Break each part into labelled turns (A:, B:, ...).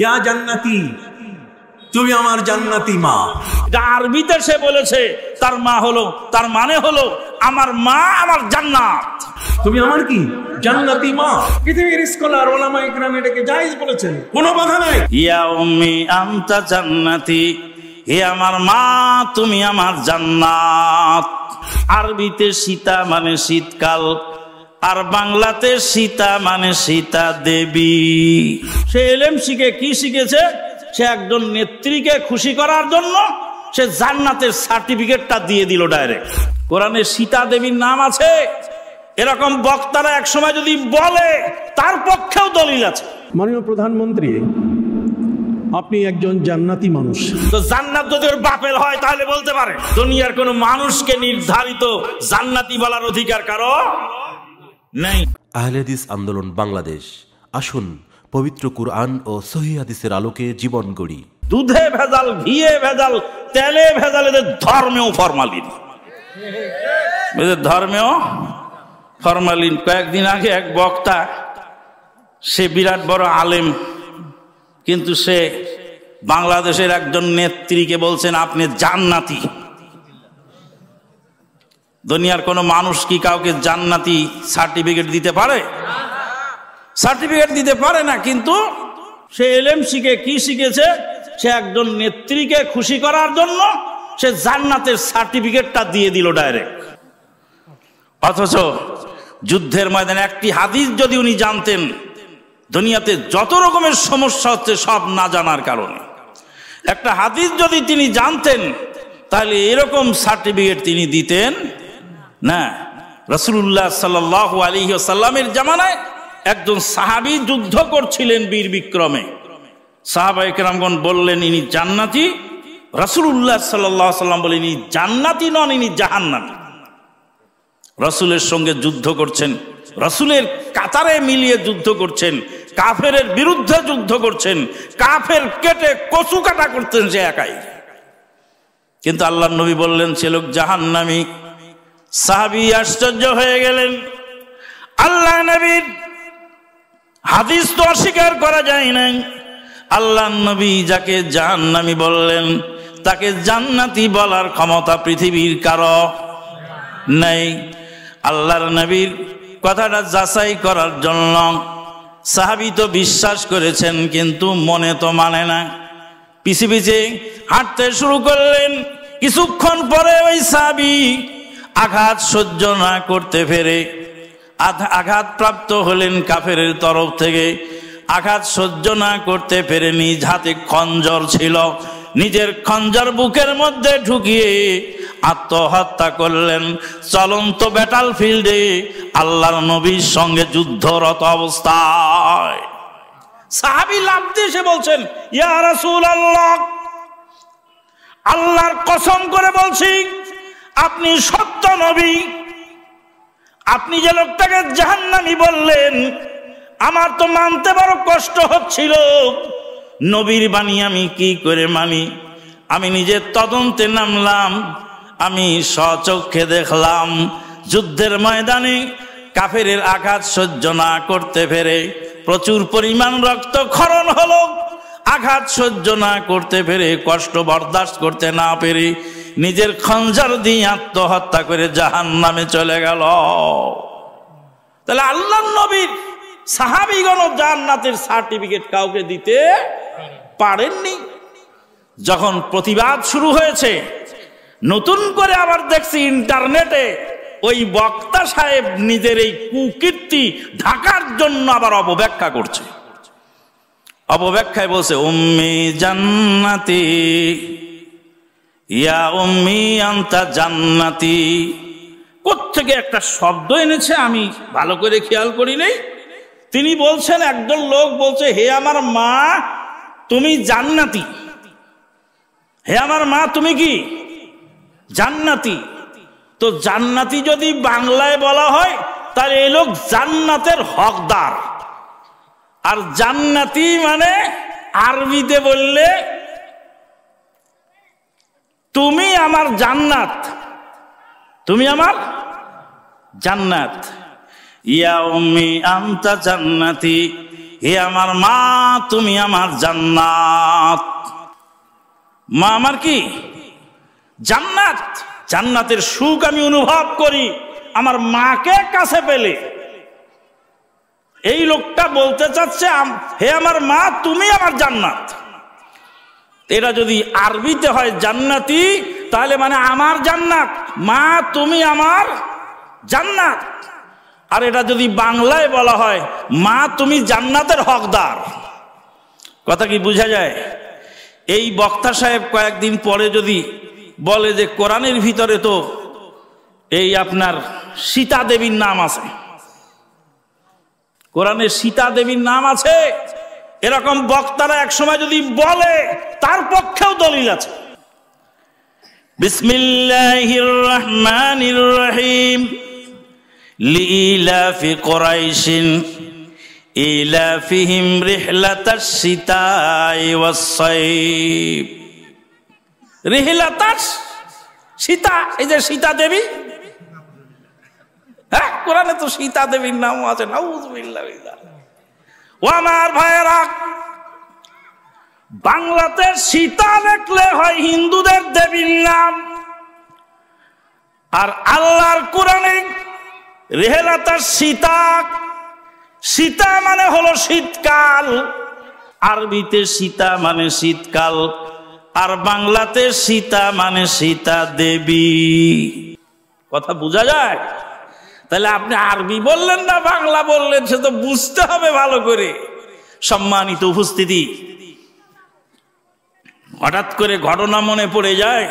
A: ইয়া জান্নাতি তুমি আমার জান্নাতি মা আরবিতে সে বলেছে তার মা হলো তার মানে হলো আমার মা আমার জান্নাত তুমি আমার কি জান্নাতি মা পৃথিবীর স্কলার ওলামা ইকরাম এটাকে জায়েজ বলেছেন কোনো বাধা নাই ইয়া উম্মি আনতা জান্নাতি হে আমার মা তুমি আমার জান্নাত আরবিতে সীতা মানে শীতকাল আর বাংলাতে সীতা মানে সীতা দেবী সে এলএম শিখে কি শিখেছে সে একজন নেত্রীকে খুশি করার জন্য সে জান্নাতের সার্টিফিকেটটা দিয়ে দিল ডাইরেক্ট কোরআনে সীতা দেবীর নাম আছে এরকম বক্তারা একসময় যদি বলে তার পক্ষেও দলিল আছে মাননীয় প্রধানমন্ত্রী আপনি একজন জান্নাতি মানুষ তো জান্নাত যদি ওর বাপের হয় তাহলে বলতে পারে দুনিয়ার কোনো মানুষকে নির্ধারিত জান্নাতি বলার অধিকার কারো নাই আহলেদিস আন্দোলন বাংলাদেশ আসুন পবিত্র কুরআন ও হাদিসের আলোকে জীবন গড়ি দুধে ভেজাল ঘিয়ে ভেজাল তেলে ভেজাল এদের ধর্মেও ফরমালিন এদের ধর্মেও ফরমালিন কয়েকদিন আগে এক বক্তা সে বিরাট বড় আলেম কিন্তু সে বাংলাদেশের একজন নেত্রীকে বলছেন আপনি জান্নাতি দুনিয়ার কোনো মানুষ কি কাউকে জান্নাতি সার্টিফিকেট দিতে পারে সার্টিফিকেট দিতে পারে না কিন্তু সে এলএম শিখে কি শিখেছে সে একজন নেত্রীকে খুশি করার জন্য সে জান্নাতের সার্টিফিকেটটা দিয়ে দিল ডাইরেক্ট অথচ যুদ্ধের ময়দানে একটি হাদিস যদি উনি জানতেন দুনিয়াতে যত রকমের সমস্যা হচ্ছে সব না জানার কারণে একটা হাদিস যদি তিনি জানতেন তাহলে এরকম সার্টিফিকেট তিনি দিতেন না রসুল্লাহ সাল্লাহ আলহিসাল্লামের জামানায় একজন সাহাবি যুদ্ধ করছিলেন বীর বিক্রমে সাহাবা ইকরামগণ বললেন ইনি জান্নাতি রসুল্লাহ সাল্লাহ সাল্লাম বলেন ইনি জান্নাতি নন ইনি জাহান্নাতি রসুলের সঙ্গে যুদ্ধ করছেন রসুলের কাতারে মিলিয়ে যুদ্ধ করছেন কাফের বিরুদ্ধে যুদ্ধ করছেন কাফের কেটে কচু কাটা করতেন সে একাই কিন্তু আল্লাহ নবী বললেন সে লোক জাহান্নামী সাহাবি আশ্চর্য হয়ে গেলেন আল্লাহ নবীর হাদিস তো অস্বীকার করা যায় নাই আল্লাহ নবী যাকে জাহান্নামি বললেন তাকে জান্নাতি বলার ক্ষমতা পৃথিবীর কারো নেই আল্লাহর নবীর কথাটা যাচাই করার জন্য সাহাবি তো বিশ্বাস করেছেন কিন্তু মনে তো মানে না পিছিয়ে পিছিয়ে হাঁটতে শুরু করলেন কিছুক্ষণ পরে ওই সাহাবি আঘাত সহ্য না করতে পেরে আঘাতপ্রাপ্ত হলেন কাফের তরফ থেকে আঘাত সহ্য না করতে পেরে নিজ হাতে খঞ্জর ছিল নিজের খঞ্জর বুকের মধ্যে ঢুকিয়ে আত্মহত্যা করলেন চলন্ত ব্যাটাল ফিল্ডে আল্লাহর নবীর সঙ্গে যুদ্ধরত অবস্থায় সাহাবি লাভ দিয়ে বলছেন ইয়া আল্লাহ আল্লাহর কসম করে বলছি আপনি সত্য নবী আপনি যে লোকটাকে জাহান্নামি বললেন আমার তো মানতে বড় কষ্ট হচ্ছিল নবীর বাণী আমি কি করে মানি আমি নিজের তদন্তে নামলাম আমি সচক্ষে দেখলাম যুদ্ধের ময়দানে কাফের আঘাত সহ্য না করতে পেরে প্রচুর পরিমাণ রক্ত খরণ হলো আঘাত সহ্য না করতে পেরে কষ্ট বরদাস্ত করতে না পেরে নিজের খঞ্জার দিয়ে আত্মহত্যা করে জাহান নামে চলে গেল তাহলে আল্লাহ নবীর সাহাবিগণ জান্নাতের সার্টিফিকেট কাউকে দিতে পারেননি যখন প্রতিবাদ শুরু হয়েছে নতুন করে আবার দেখছি ইন্টারনেটে ওই বক্তা সাহেব নিজের এই কুকীর্তি ঢাকার জন্য আবার অপব্যাখ্যা করছে অপব্যাখ্যায় বলছে উম্মি জান্নাতি ইয়া উম্মি আন্তা জান্নাতি থেকে একটা শব্দ এনেছে আমি ভালো করে খেয়াল করি নেই তিনি বলছেন একদল লোক বলছে হে আমার মা তুমি জান্নাতি হে আমার মা তুমি কি জান্নাতি তো জান্নাতি যদি বাংলায় বলা হয় তাহলে এই লোক জান্নাতের হকদার আর জান্নাতি মানে আরবিতে বললে আমার জান্নাত তুমি আমার জান্নাত ইয়া উম্মি আমতা জান্নাতি হে আমার মা তুমি আমার জান্নাত মা আমার কি জান্নাত জান্নাতের সুখ আমি অনুভব করি আমার মাকে কাছে পেলে এই লোকটা বলতে চাচ্ছে হে আমার মা তুমি আমার জান্নাত এরা যদি আরবিতে হয় জান্নাতি তাহলে মানে আমার জান্নাত মা তুমি আমার জান্নাত আর এটা যদি বাংলায় বলা হয় মা তুমি জান্নাতের হকদার কথা কি বুঝা যায় এই বক্তা সাহেব কয়েকদিন পরে যদি বলে যে কোরআনের ভিতরে তো এই আপনার সীতা দেবীর নাম আছে কোরআনের সীতা দেবীর নাম আছে এরকম বক্তারা এক সময় যদি বলে তার পক্ষেও দলিল আছে বিসমিল্লাহির রহমানির রহিম লিলাফি কোরাইশিন ইলাফিহিম রিহলাতাস সিতাই ওয়াস সাইফ রিহলাতাস সীতা এই যে সীতা দেবী হ্যাঁ কোরআনে তো সীতা দেবীর নাম আছে নাউজুবিল্লাহ ও আমার ভাইয়েরা বাংলাতে সীতা দেখলে হয় হিন্দুদের দেবীর নাম আর আল্লাহর কোরআনে রেহেলাতার সীতা সীতা মানে হলো শীতকাল আরবিতে সীতা মানে শীতকাল আর বাংলাতে সীতা মানে সীতা দেবী কথা বোঝা যায় তাহলে আপনি আরবি বললেন না বাংলা বললেন সে তো বুঝতে হবে ভালো করে সম্মানিত উপস্থিতি হঠাৎ করে ঘটনা মনে পড়ে যায়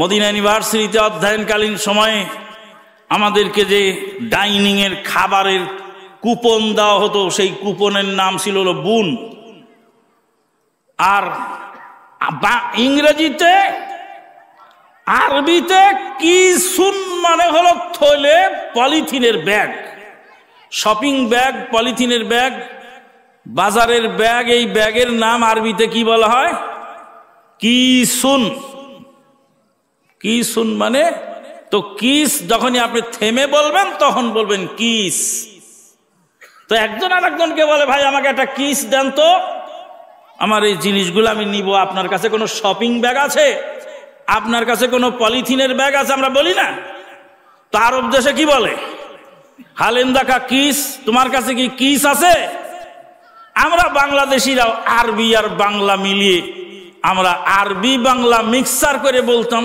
A: মদিনা ইউনিভার্সিটিতে অধ্যয়নকালীন সময়ে আমাদেরকে যে ডাইনিংয়ের খাবারের কুপন দেওয়া হতো সেই কুপনের নাম ছিল হলো বুন আর বা ইংরেজিতে আরবিতে কি সুন মানে হলো থলে পলিথিনের ব্যাগ শপিং ব্যাগ পলিথিনের ব্যাগ বাজারের ব্যাগ এই ব্যাগের নাম আরবিতে কি বলা হয় কিসুন কিসুন মানে তো কিস যখনই আপনি থেমে বলবেন তখন বলবেন কিস তো একজন আর একজনকে বলে ভাই আমাকে একটা কিস দেন তো আমার এই জিনিসগুলো আমি নিব আপনার কাছে কোনো শপিং ব্যাগ আছে আপনার কাছে কোনো পলিথিনের ব্যাগ আছে আমরা বলি না তো আরব দেশে কি বলে হালেন দেখা কিস তোমার কাছে কি কিস আছে আমরা বাংলাদেশিরাও আরবি আর বাংলা মিলিয়ে আমরা আরবি বাংলা মিক্সার করে বলতাম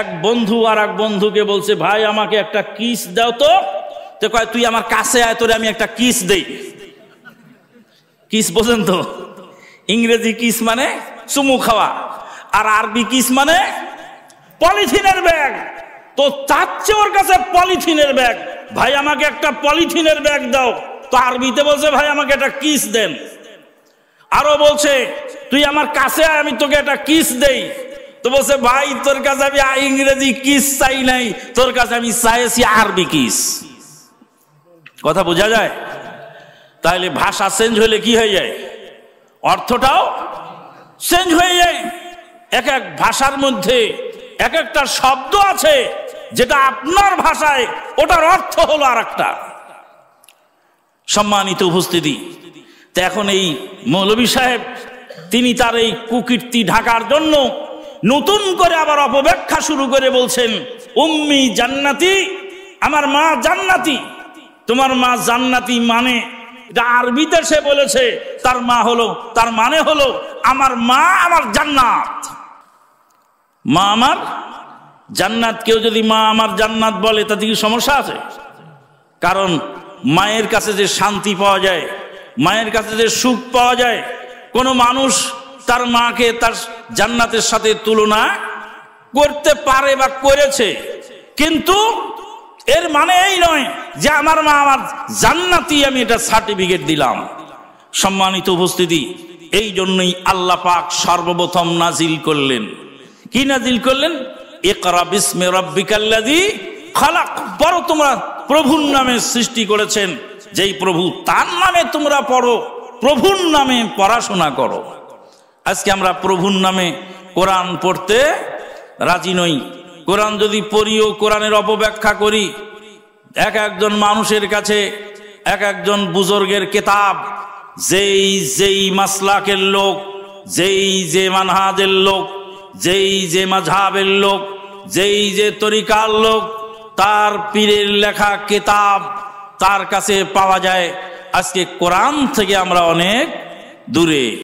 A: এক বন্ধু আর এক বন্ধুকে বলছে ভাই আমাকে একটা কিস দাও তো কয় তুই আমার কাছে আয় তোরে আমি একটা কিস দেই কিস বোঝেন তো ইংরেজি কিস মানে চুমু খাওয়া আর আরবি কিস মানে পলিথিনের ব্যাগ তো চাচ্ছে ওর কাছে পলিথিনের ব্যাগ ভাই আমাকে একটা পলিথিনের ব্যাগ দাও তো আরবিতে বলছে ভাই আমাকে একটা কিস দেন আরো বলছে তুই আমার কাছে আমি তোকে একটা কিস দেই তো বলছে ভাই তোর কাছে আমি ইংরেজি কিস চাই নাই তোর কাছে আমি চাইছি আরবি কিস কথা বোঝা যায় তাহলে ভাষা চেঞ্জ হলে কি হয়ে যায় অর্থটাও চেঞ্জ হয়ে যায় এক এক ভাষার মধ্যে এক একটা শব্দ আছে যেটা আপনার ভাষায় ওটার অর্থ হলো আর একটা সম্মানিত উপস্থিতি তখন এখন এই মৌলবী সাহেব তিনি তার এই কুকীর্তি ঢাকার জন্য নতুন করে আবার অপব্যাখ্যা শুরু করে বলছেন উম্মি জান্নাতি আমার মা জান্নাতি তোমার মা জান্নাতি মানে আরবিতে সে বলেছে তার মা হলো তার মানে হলো আমার মা আমার জান্নাত মা আমার জান্নাত কেউ যদি মা আমার জান্নাত বলে তাতে কি সমস্যা আছে কারণ মায়ের কাছে যে শান্তি পাওয়া যায় মায়ের কাছে যে সুখ পাওয়া যায় কোনো মানুষ তার মাকে তার জান্নাতের সাথে তুলনা করতে পারে বা করেছে কিন্তু এর মানে এই নয় যে আমার মা আমার জান্নাতি আমি এটা সার্টিফিকেট দিলাম সম্মানিত উপস্থিতি এই জন্যই আল্লাহ পাক সর্বপ্রথম নাজিল করলেন কি নাজিল করলেন একরা বিসমে রব্বিকাল্লাদি খালাক বড় তোমরা প্রভুর নামে সৃষ্টি করেছেন যেই প্রভু তার নামে তোমরা পড়ো প্রভুর নামে পড়াশোনা করো আজকে আমরা প্রভুর নামে কোরআন পড়তে রাজি নই কোরআন যদি পড়িও কোরআনের অপব্যাখ্যা করি এক একজন মানুষের কাছে এক একজন বুজুর্গের কেতাব যেই যেই মাসলাকের লোক যেই যে মানহাজের লোক যেই যে মাঝহাবের লোক যেই যে তরিকার লোক তার পীরের লেখা কেতাব কার কাছে পাওয়া যায় আজকে কোরআন থেকে আমরা অনেক দূরে